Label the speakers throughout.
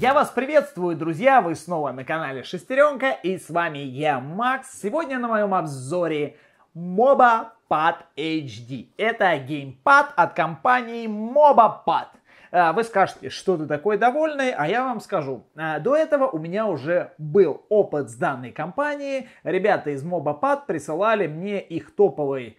Speaker 1: Я вас приветствую, друзья! Вы снова на канале Шестеренка и с вами я, Макс. Сегодня на моем обзоре MOBAPAD HD. Это геймпад от компании MOBAPAD. А, вы скажете, что ты такой довольный, а я вам скажу. А, до этого у меня уже был опыт с данной компанией. Ребята из MOBAPAD присылали мне их топовый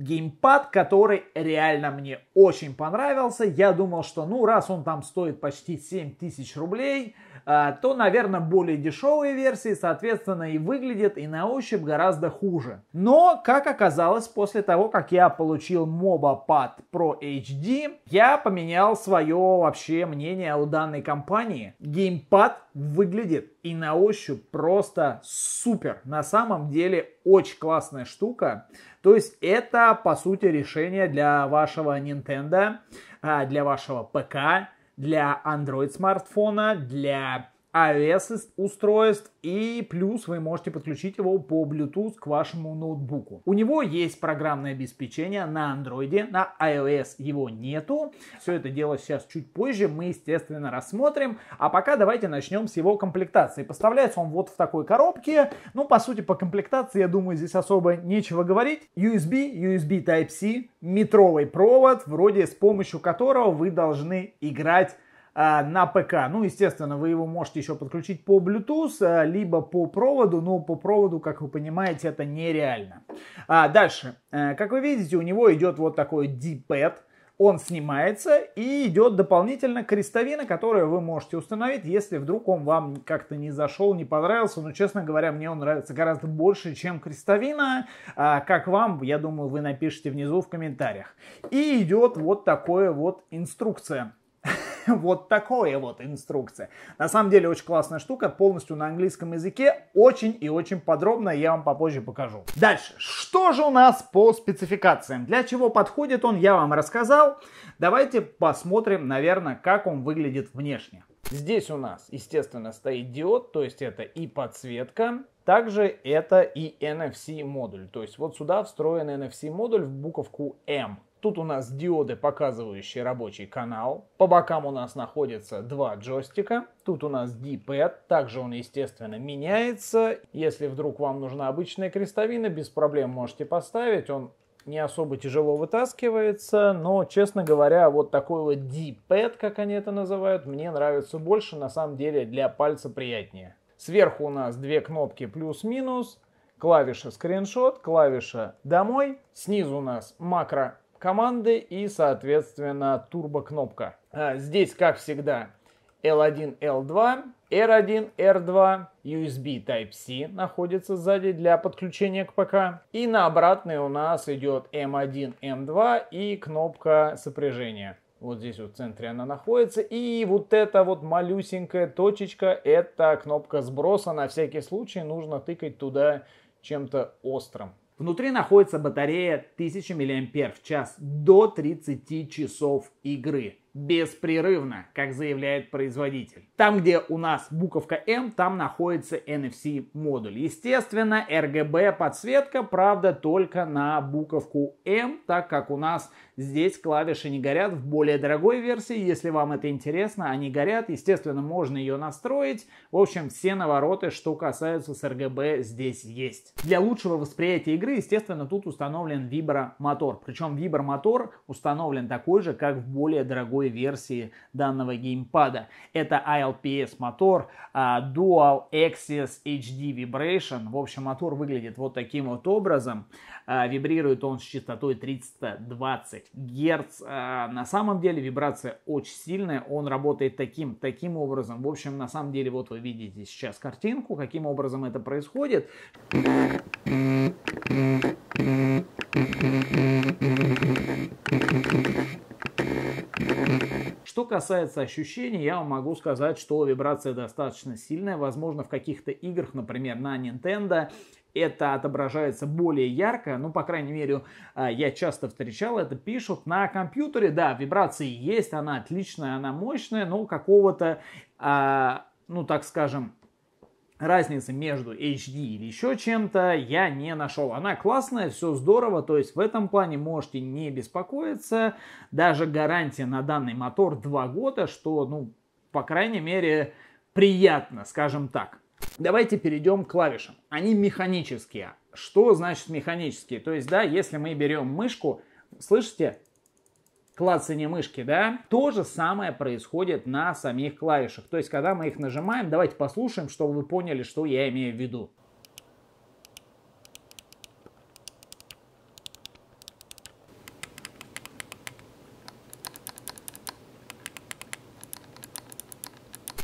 Speaker 1: геймпад, который реально мне очень понравился. Я думал, что ну раз он там стоит почти 7000 рублей, а, то, наверное, более дешевые версии, соответственно, и выглядят и на ощупь гораздо хуже. Но, как оказалось, после того, как я получил MobaPad Pro HD, я поменял свое вообще мнение о данной компании. Геймпад выглядит и на ощупь просто супер. На самом деле очень классная штука. То есть это, по сути, решение для вашего Nintendo, а, для вашего ПК, для Android смартфона, для iOS-устройств, и плюс вы можете подключить его по Bluetooth к вашему ноутбуку. У него есть программное обеспечение на Android, на iOS его нету. Все это дело сейчас чуть позже мы, естественно, рассмотрим. А пока давайте начнем с его комплектации. Поставляется он вот в такой коробке. Ну, по сути, по комплектации, я думаю, здесь особо нечего говорить. USB, USB Type-C, метровый провод, вроде с помощью которого вы должны играть а, на ПК. Ну, естественно, вы его можете еще подключить по Bluetooth, а, либо по проводу, но по проводу, как вы понимаете, это нереально. А дальше, а, как вы видите, у него идет вот такой D-pad, он снимается и идет дополнительно крестовина, которую вы можете установить, если вдруг он вам как-то не зашел, не понравился. Но, честно говоря, мне он нравится гораздо больше, чем крестовина. А как вам, я думаю, вы напишите внизу в комментариях. И идет вот такая вот инструкция вот такое вот инструкция. На самом деле очень классная штука, полностью на английском языке, очень и очень подробно я вам попозже покажу. Дальше, что же у нас по спецификациям? Для чего подходит он, я вам рассказал. Давайте посмотрим, наверное, как он выглядит внешне. Здесь у нас, естественно, стоит диод, то есть это и подсветка, также это и NFC модуль. То есть вот сюда встроен NFC модуль в буковку M. Тут у нас диоды, показывающие рабочий канал. По бокам у нас находятся два джойстика. Тут у нас D-pad, также он, естественно, меняется. Если вдруг вам нужна обычная крестовина, без проблем можете поставить. Он не особо тяжело вытаскивается, но, честно говоря, вот такой вот D-pad, как они это называют, мне нравится больше, на самом деле для пальца приятнее. Сверху у нас две кнопки плюс-минус, клавиша скриншот, клавиша домой. Снизу у нас макро команды и, соответственно, турбокнопка. А, здесь, как всегда, L1, L2, R1, R2, USB Type-C находится сзади для подключения к ПК. И на обратной у нас идет M1, M2 и кнопка сопряжения. Вот здесь вот в центре она находится. И вот эта вот малюсенькая точечка, это кнопка сброса. На всякий случай нужно тыкать туда чем-то острым. Внутри находится батарея 1000 мАч до 30 часов игры беспрерывно, как заявляет производитель. Там, где у нас буковка M, там находится NFC модуль. Естественно, RGB подсветка, правда, только на буковку M, так как у нас здесь клавиши не горят. В более дорогой версии, если вам это интересно, они горят. Естественно, можно ее настроить. В общем, все навороты, что касается с RGB, здесь есть. Для лучшего восприятия игры, естественно, тут установлен вибромотор. Причем вибромотор установлен такой же, как в более дорогой игровой версии данного геймпада. Это ILPS мотор а, Dual Axis HD Vibration. В общем, мотор выглядит вот таким вот образом. А, вибрирует он с частотой 320 Гц. А, на самом деле вибрация очень сильная. Он работает таким, таким образом. В общем, на самом деле, вот вы видите сейчас картинку, каким образом это происходит. Thank you. Что касается ощущений, я вам могу сказать, что вибрация достаточно сильная. Возможно, в каких-то играх, например, на Nintendo, это отображается более ярко, ну, по крайней мере, а, я часто встречал это, пишут на компьютере, да, вибрации есть, она отличная, она мощная, но какого-то, а, ну, так скажем, Разницы между HD или еще чем-то я не нашел. Она классная, все здорово, то есть в этом плане можете не беспокоиться. Даже гарантия на данный мотор 2 года, что, ну, по крайней мере, приятно, скажем так. Давайте перейдем к клавишам. Они механические. Что значит механические? То есть, да, если мы берем мышку, слышите, клацание мышки, да, то же самое происходит на самих клавишах. То есть, когда мы их нажимаем, давайте послушаем, чтобы вы поняли, что я имею в виду.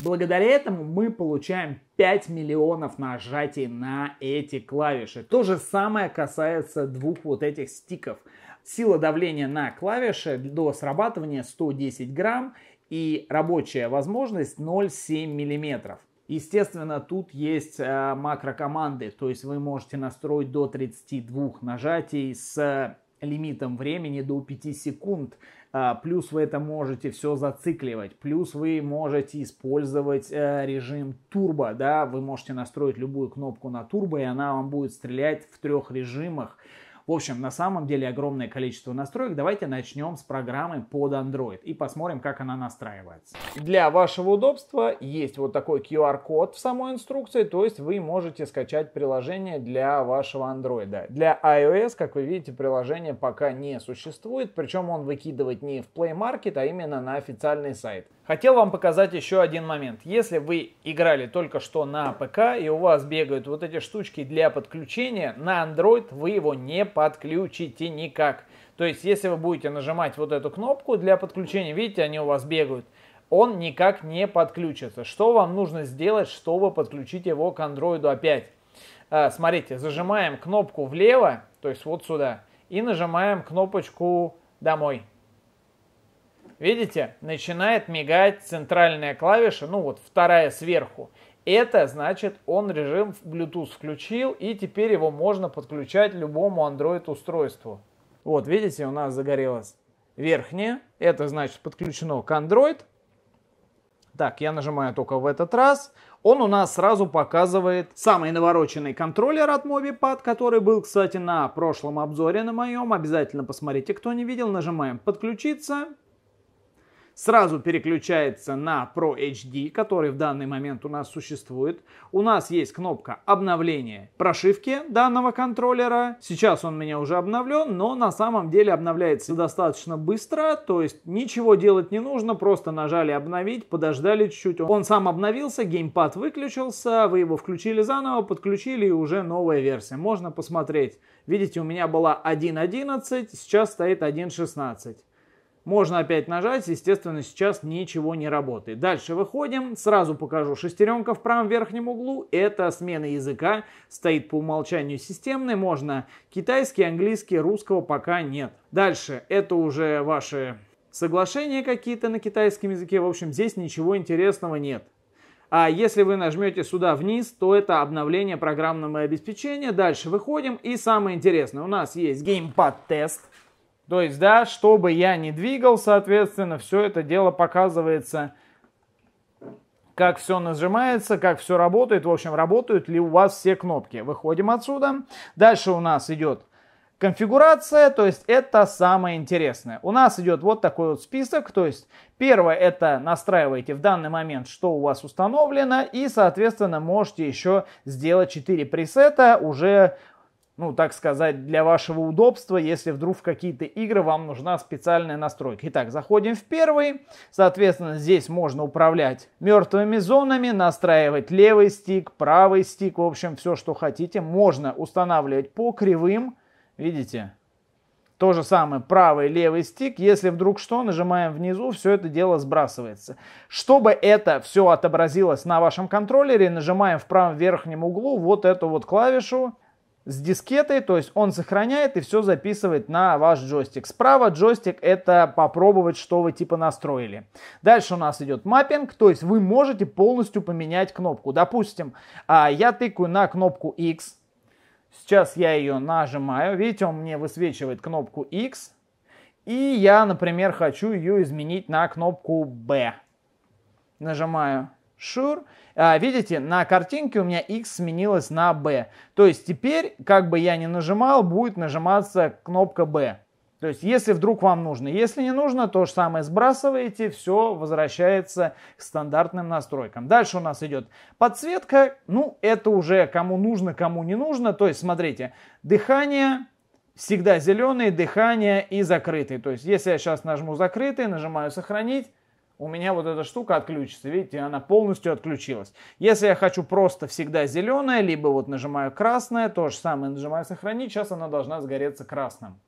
Speaker 1: Благодаря этому мы получаем 5 миллионов нажатий на эти клавиши. То же самое касается двух вот этих стиков. Сила давления на клавиши до срабатывания 110 грамм и рабочая возможность 0,7 миллиметров. Естественно, тут есть э, макрокоманды, то есть вы можете настроить до 32 нажатий с э, лимитом времени до 5 секунд. Э, плюс вы это можете все зацикливать. Плюс вы можете использовать э, режим турбо. Да? Вы можете настроить любую кнопку на турбо, и она вам будет стрелять в трех режимах. В общем, на самом деле огромное количество настроек. Давайте начнем с программы под Android и посмотрим, как она настраивается. Для вашего удобства есть вот такой QR-код в самой инструкции, то есть вы можете скачать приложение для вашего Android. Для iOS, как вы видите, приложение пока не существует, причем он выкидывает не в Play Market, а именно на официальный сайт. Хотел вам показать еще один момент. Если вы играли только что на ПК и у вас бегают вот эти штучки для подключения, на Android вы его не подключите никак. То есть, если вы будете нажимать вот эту кнопку для подключения, видите, они у вас бегают, он никак не подключится. Что вам нужно сделать, чтобы подключить его к Android опять? А, смотрите, зажимаем кнопку влево, то есть вот сюда, и нажимаем кнопочку «Домой». Видите, начинает мигать центральная клавиша, ну вот вторая сверху. Это значит, он режим Bluetooth включил, и теперь его можно подключать любому Android устройству. Вот, видите, у нас загорелась верхняя. Это значит подключено к Android. Так, я нажимаю только в этот раз. Он у нас сразу показывает самый навороченный контроллер от MobiPad, который был, кстати, на прошлом обзоре на моем. Обязательно посмотрите, кто не видел. Нажимаем «Подключиться» сразу переключается на Pro HD, который в данный момент у нас существует. У нас есть кнопка обновления прошивки данного контроллера. Сейчас он у меня уже обновлен, но на самом деле обновляется достаточно быстро, то есть ничего делать не нужно, просто нажали обновить, подождали чуть-чуть. Он сам обновился, геймпад выключился, вы его включили заново, подключили и уже новая версия. Можно посмотреть. Видите, у меня была 1.11, сейчас стоит 1.16. Можно опять нажать, естественно, сейчас ничего не работает. Дальше выходим, сразу покажу шестеренка в правом верхнем углу. Это смена языка, стоит по умолчанию системный. Можно китайский, английский, русского пока нет. Дальше, это уже ваши соглашения какие-то на китайском языке. В общем, здесь ничего интересного нет. А если вы нажмете сюда вниз, то это обновление программного обеспечения. Дальше выходим. И самое интересное, у нас есть геймпад-тест. То есть, да, чтобы я не двигал, соответственно, все это дело показывается, как все нажимается, как все работает. В общем, работают ли у вас все кнопки. Выходим отсюда. Дальше у нас идет конфигурация, то есть это самое интересное. У нас идет вот такой вот список, то есть первое это настраиваете в данный момент, что у вас установлено, и соответственно можете еще сделать 4 пресета уже ну, так сказать, для вашего удобства, если вдруг в какие-то игры вам нужна специальная настройка. Итак, заходим в первый. Соответственно, здесь можно управлять мертвыми зонами, настраивать левый стик, правый стик, в общем, все, что хотите. Можно устанавливать по кривым, видите, то же самое правый левый стик. Если вдруг что, нажимаем внизу, все это дело сбрасывается. Чтобы это все отобразилось на вашем контроллере, нажимаем в правом верхнем углу вот эту вот клавишу с дискетой, то есть он сохраняет и все записывает на ваш джойстик. Справа джойстик это попробовать, что вы типа настроили. Дальше у нас идет маппинг, то есть вы можете полностью поменять кнопку. Допустим, а, я тыкаю на кнопку X, сейчас я ее нажимаю, видите, он мне высвечивает кнопку X, и я, например, хочу ее изменить на кнопку B. Нажимаю sure. А, видите, на картинке у меня X сменилось на B. То есть теперь, как бы я ни нажимал, будет нажиматься кнопка B. То есть, если вдруг вам нужно, если не нужно, то же самое сбрасываете, все возвращается к стандартным настройкам. Дальше у нас идет подсветка, ну это уже кому нужно, кому не нужно. То есть, смотрите, дыхание, всегда зеленый, дыхание и закрытый. То есть, если я сейчас нажму закрытый, нажимаю сохранить, у меня вот эта штука отключится. Видите, она полностью отключилась. Если я хочу просто всегда зеленое, либо вот нажимаю красное, то же самое нажимаю сохранить, сейчас она должна сгореться красным.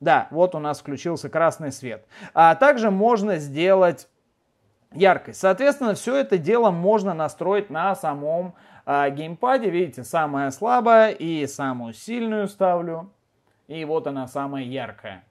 Speaker 1: Да, вот у нас включился красный свет. А также можно сделать яркость. Соответственно, все это дело можно настроить на самом э, геймпаде. Видите, самая слабая и самую сильную ставлю. И вот она самая яркая.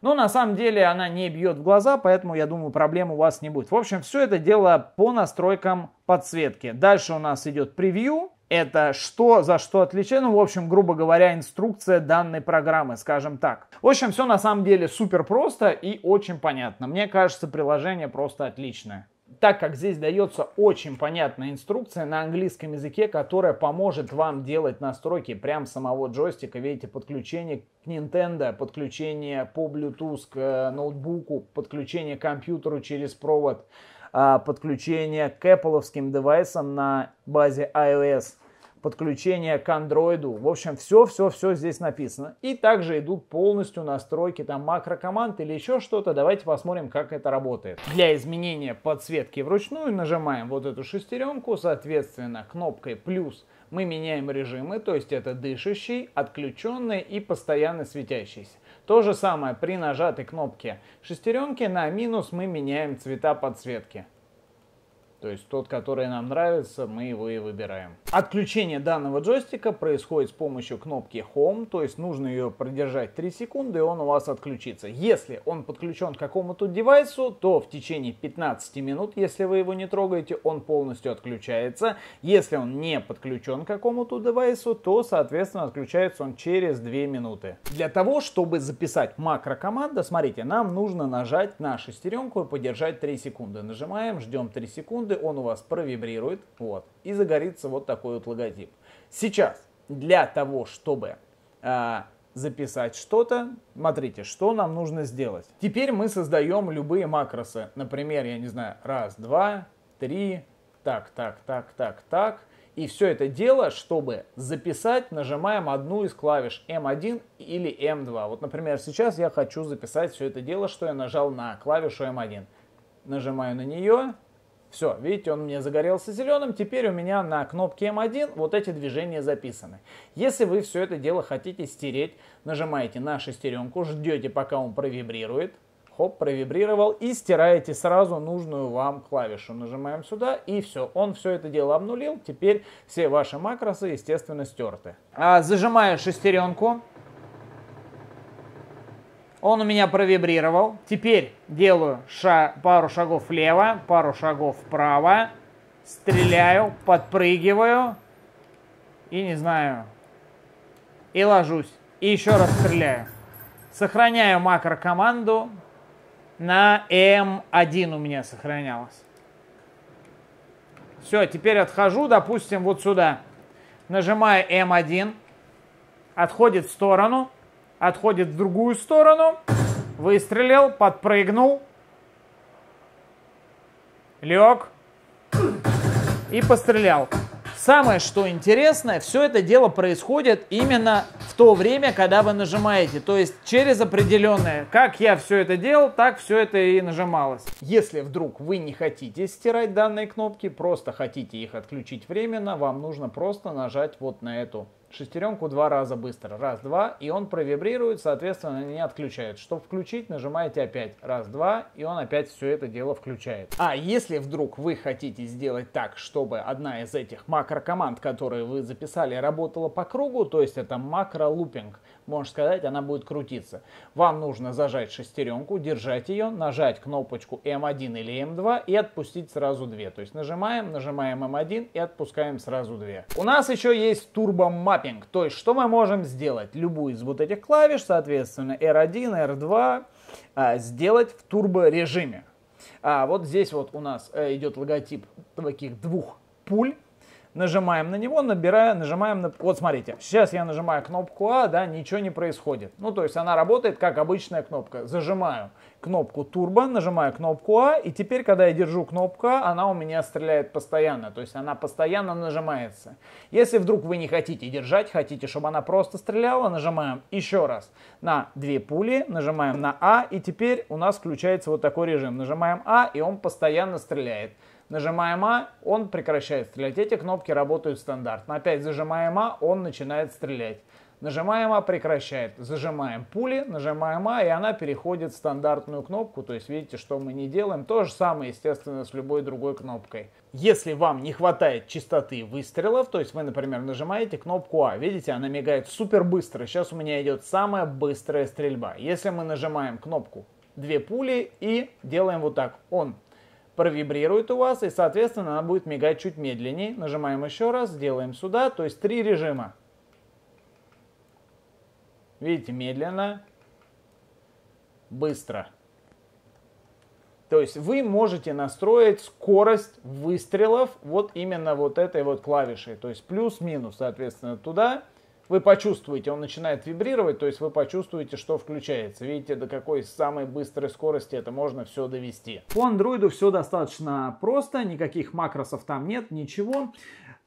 Speaker 1: Но на самом деле она не бьет в глаза, поэтому я думаю проблем у вас не будет. В общем, все это дело по настройкам подсветки. Дальше у нас идет превью. Это что, за что отличает, ну, в общем, грубо говоря, инструкция данной программы, скажем так. В общем, все на самом деле супер просто и очень понятно. Мне кажется, приложение просто отличное так как здесь дается очень понятная инструкция на английском языке, которая поможет вам делать настройки прям самого джойстика. Видите, подключение к Nintendo, подключение по Bluetooth к э, ноутбуку, подключение к компьютеру через провод, а, подключение к Apple девайсам на базе iOS – подключение к андроиду. В общем, все-все-все здесь написано. И также идут полностью настройки там макрокоманд или еще что-то. Давайте посмотрим, как это работает. Для изменения подсветки вручную нажимаем вот эту шестеренку, соответственно, кнопкой плюс мы меняем режимы, то есть это дышащий, отключенный и постоянно светящийся. То же самое при нажатой кнопке шестеренки на минус мы меняем цвета подсветки. То есть тот, который нам нравится, мы его и выбираем. Отключение данного джойстика происходит с помощью кнопки Home, то есть нужно ее продержать 3 секунды, и он у вас отключится. Если он подключен к какому-то девайсу, то в течение 15 минут, если вы его не трогаете, он полностью отключается. Если он не подключен к какому-то девайсу, то, соответственно, отключается он через 2 минуты. Для того, чтобы записать макрокоманду, смотрите, нам нужно нажать на шестеренку и подержать 3 секунды. Нажимаем, ждем 3 секунды секунды он у вас провибрирует, вот, и загорится вот такой вот логотип. Сейчас для того, чтобы э, записать что-то, смотрите, что нам нужно сделать. Теперь мы создаем любые макросы. Например, я не знаю, раз, два, три, так, так, так, так, так. И все это дело, чтобы записать, нажимаем одну из клавиш M1 или M2. Вот, например, сейчас я хочу записать все это дело, что я нажал на клавишу M1. Нажимаю на нее, все, видите, он мне загорелся зеленым, теперь у меня на кнопке M1 эм вот эти движения записаны. Если вы все это дело хотите стереть, нажимаете на шестеренку, ждете пока он провибрирует, хоп, провибрировал и стираете сразу нужную вам клавишу. Нажимаем сюда и все, он все это дело обнулил, теперь все ваши макросы, естественно, стерты. А, зажимаю шестеренку, он у меня провибрировал. Теперь делаю ша пару шагов влево, пару шагов вправо. Стреляю, подпрыгиваю. И не знаю. И ложусь. И еще раз стреляю. Сохраняю макрокоманду. На М1 у меня сохранялось. Все, теперь отхожу, допустим, вот сюда. Нажимаю М1. Отходит в сторону отходит в другую сторону, выстрелил, подпрыгнул, лег и пострелял. Самое, что интересное, все это дело происходит именно в то время, когда вы нажимаете. То есть через определенное, как я все это делал, так все это и нажималось. Если вдруг вы не хотите стирать данные кнопки, просто хотите их отключить временно, вам нужно просто нажать вот на эту шестеренку два раза быстро. Раз, два, и он провибрирует, соответственно, не отключает. Чтобы включить, нажимаете опять. Раз, два, и он опять все это дело включает. А если вдруг вы хотите сделать так, чтобы одна из этих макрокоманд, которые вы записали, работала по кругу, то есть это макролупинг, можно сказать, она будет крутиться. Вам нужно зажать шестеренку, держать ее, нажать кнопочку M1 эм или M2 эм и отпустить сразу две. То есть нажимаем, нажимаем M1 эм и отпускаем сразу две. У нас еще есть турбомаппинг. То есть что мы можем сделать? Любую из вот этих клавиш, соответственно, R1, R2, а, сделать в турбо режиме. А вот здесь вот у нас э, идет логотип таких двух пуль нажимаем на него, набирая, нажимаем на... Вот смотрите, сейчас я нажимаю кнопку А, да, ничего не происходит. Ну, то есть она работает как обычная кнопка. Зажимаю кнопку турбо, нажимаю кнопку А, и теперь, когда я держу кнопку А, она у меня стреляет постоянно, то есть она постоянно нажимается. Если вдруг вы не хотите держать, хотите, чтобы она просто стреляла, нажимаем еще раз на две пули, нажимаем на А, и теперь у нас включается вот такой режим. Нажимаем А, и он постоянно стреляет. Нажимаем А, он прекращает стрелять. Эти кнопки работают стандартно. Опять зажимаем А, он начинает стрелять. Нажимаем А, прекращает. Зажимаем пули, нажимаем А, и она переходит в стандартную кнопку. То есть видите, что мы не делаем. То же самое, естественно, с любой другой кнопкой. Если вам не хватает частоты выстрелов, то есть вы, например, нажимаете кнопку А, видите, она мигает супер быстро. Сейчас у меня идет самая быстрая стрельба. Если мы нажимаем кнопку две пули и делаем вот так. Он провибрирует у вас, и, соответственно, она будет мигать чуть медленнее. Нажимаем еще раз, делаем сюда, то есть три режима. Видите, медленно, быстро. То есть вы можете настроить скорость выстрелов вот именно вот этой вот клавишей. То есть плюс-минус, соответственно, туда вы почувствуете, он начинает вибрировать, то есть вы почувствуете, что включается. Видите, до какой самой быстрой скорости это можно все довести. По андроиду все достаточно просто, никаких макросов там нет, ничего.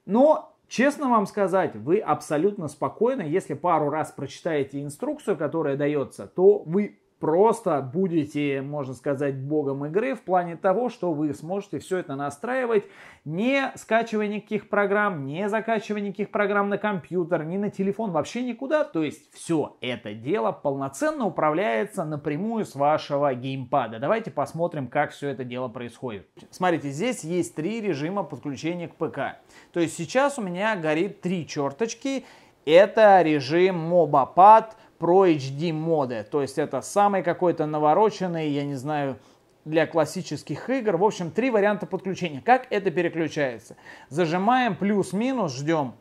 Speaker 1: Но Честно вам сказать, вы абсолютно спокойно, если пару раз прочитаете инструкцию, которая дается, то вы просто будете, можно сказать, богом игры в плане того, что вы сможете все это настраивать, не скачивая никаких программ, не закачивая никаких программ на компьютер, ни на телефон, вообще никуда. То есть все это дело полноценно управляется напрямую с вашего геймпада. Давайте посмотрим, как все это дело происходит. Смотрите, здесь есть три режима подключения к ПК. То есть сейчас у меня горит три черточки. Это режим мобопад Pro HD моды. То есть это самый какой-то навороченный, я не знаю, для классических игр. В общем, три варианта подключения. Как это переключается? Зажимаем плюс-минус, ждем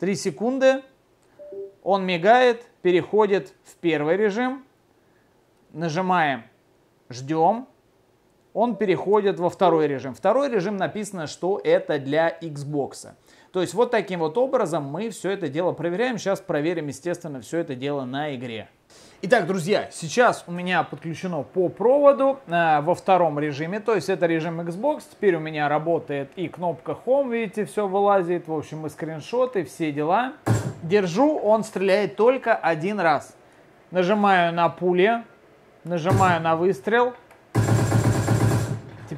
Speaker 1: 3 секунды. Он мигает, переходит в первый режим. Нажимаем, ждем, он переходит во второй режим. Второй режим написано, что это для Xbox. То есть вот таким вот образом мы все это дело проверяем. Сейчас проверим, естественно, все это дело на игре. Итак, друзья, сейчас у меня подключено по проводу э, во втором режиме, то есть это режим Xbox, теперь у меня работает и кнопка Home, видите, все вылазит, в общем, и скриншоты, все дела. Держу, он стреляет только один раз. Нажимаю на пуле, нажимаю на выстрел,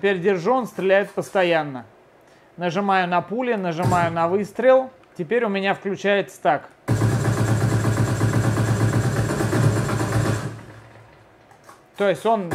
Speaker 1: Теперь держу, он стреляет постоянно. Нажимаю на пули, нажимаю на выстрел. Теперь у меня включается так. То есть он...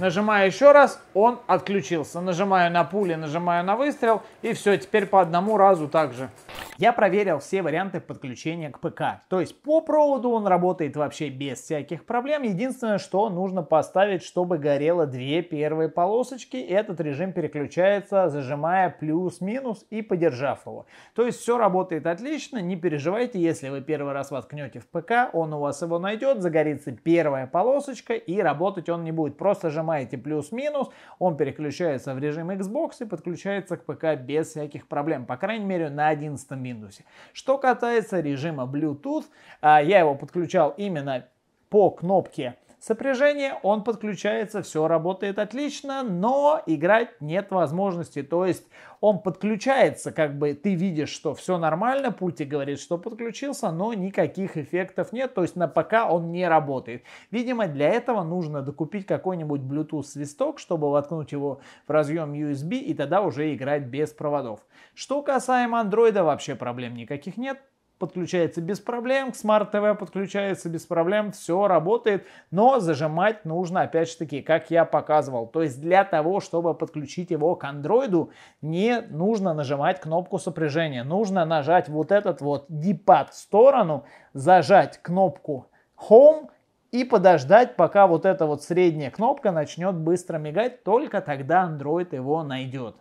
Speaker 1: Нажимаю еще раз, он отключился. Нажимаю на пули, нажимаю на выстрел. И все, теперь по одному разу также. Я проверил все варианты подключения к ПК. То есть по проводу он работает вообще без всяких проблем. Единственное, что нужно поставить, чтобы горело две первые полосочки. Этот режим переключается, зажимая плюс-минус и подержав его. То есть все работает отлично. Не переживайте, если вы первый раз воткнете в ПК, он у вас его найдет, загорится первая полосочка и работать он не будет. Просто нажимаете плюс-минус, он переключается в режим Xbox и подключается к ПК без всяких проблем. По крайней мере на 11 Windows. Что касается режима Bluetooth, а, я его подключал именно по кнопке Сопряжение, он подключается, все работает отлично, но играть нет возможности. То есть он подключается, как бы ты видишь, что все нормально, пультик говорит, что подключился, но никаких эффектов нет, то есть на ПК он не работает. Видимо, для этого нужно докупить какой-нибудь Bluetooth свисток, чтобы воткнуть его в разъем USB и тогда уже играть без проводов. Что касаемо Android, вообще проблем никаких нет, подключается без проблем, к Smart TV подключается без проблем, все работает, но зажимать нужно, опять же таки, как я показывал. То есть для того, чтобы подключить его к Android, не нужно нажимать кнопку сопряжения, нужно нажать вот этот вот D-pad в сторону, зажать кнопку Home и подождать, пока вот эта вот средняя кнопка начнет быстро мигать, только тогда Android его найдет.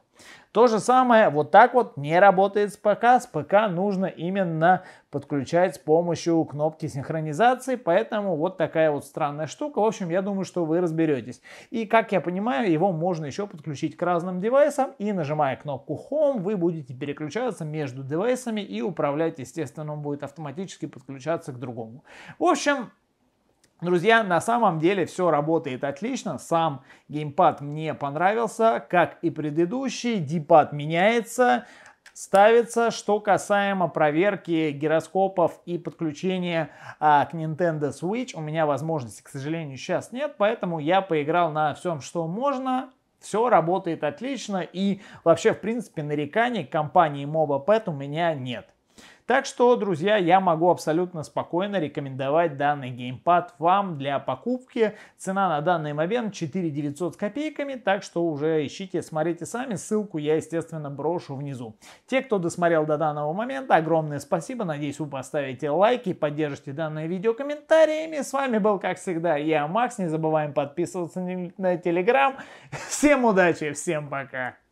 Speaker 1: То же самое вот так вот не работает с ПК. С ПК нужно именно подключать с помощью кнопки синхронизации, поэтому вот такая вот странная штука. В общем, я думаю, что вы разберетесь. И как я понимаю, его можно еще подключить к разным девайсам и нажимая кнопку Home, вы будете переключаться между девайсами и управлять, естественно, он будет автоматически подключаться к другому. В общем, Друзья, на самом деле все работает отлично, сам геймпад мне понравился, как и предыдущий, дипад меняется, ставится. Что касаемо проверки гироскопов и подключения а, к Nintendo Switch, у меня возможности, к сожалению, сейчас нет, поэтому я поиграл на всем, что можно. Все работает отлично и вообще, в принципе, нареканий к компании MobaPet у меня нет. Так что, друзья, я могу абсолютно спокойно рекомендовать данный геймпад вам для покупки. Цена на данный момент 4 900 с копейками, так что уже ищите, смотрите сами. Ссылку я, естественно, брошу внизу. Те, кто досмотрел до данного момента, огромное спасибо. Надеюсь, вы поставите лайки, поддержите данное видео комментариями. С вами был, как всегда, я, Макс. Не забываем подписываться на Телеграм. Всем удачи, всем пока!